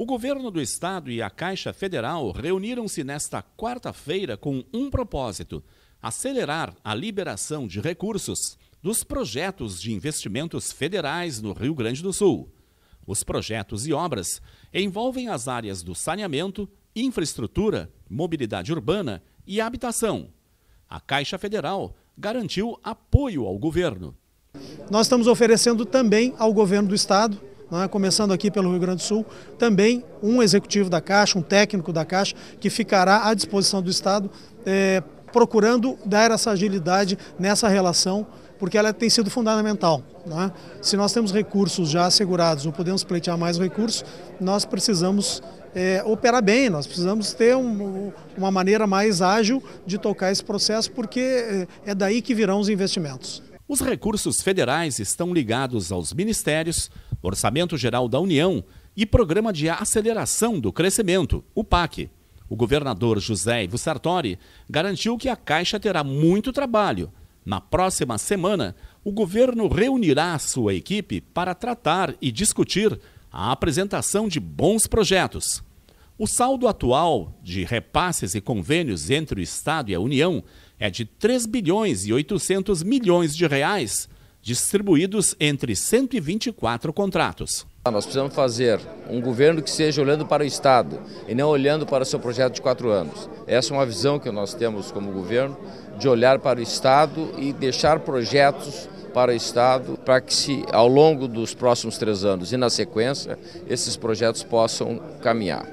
O governo do estado e a Caixa Federal reuniram-se nesta quarta-feira com um propósito: acelerar a liberação de recursos dos projetos de investimentos federais no Rio Grande do Sul. Os projetos e obras envolvem as áreas do saneamento, infraestrutura, mobilidade urbana e habitação. A Caixa Federal garantiu apoio ao governo. Nós estamos oferecendo também ao governo do estado né, começando aqui pelo Rio Grande do Sul, também um executivo da Caixa, um técnico da Caixa, que ficará à disposição do Estado, é, procurando dar essa agilidade nessa relação, porque ela tem sido fundamental. Né? Se nós temos recursos já assegurados ou podemos pleitear mais recursos, nós precisamos é, operar bem, nós precisamos ter um, uma maneira mais ágil de tocar esse processo, porque eh, é daí que virão os investimentos. Os recursos federais estão ligados aos ministérios, Orçamento Geral da União e Programa de Aceleração do Crescimento, o PAC. O governador José Ivo Sartori garantiu que a Caixa terá muito trabalho. Na próxima semana, o governo reunirá sua equipe para tratar e discutir a apresentação de bons projetos. O saldo atual de repasses e convênios entre o Estado e a União é de 3 bilhões e 800 milhões de reais, distribuídos entre 124 contratos. Nós precisamos fazer um governo que seja olhando para o Estado e não olhando para o seu projeto de quatro anos. Essa é uma visão que nós temos como governo, de olhar para o Estado e deixar projetos para o Estado para que se, ao longo dos próximos três anos e na sequência, esses projetos possam caminhar.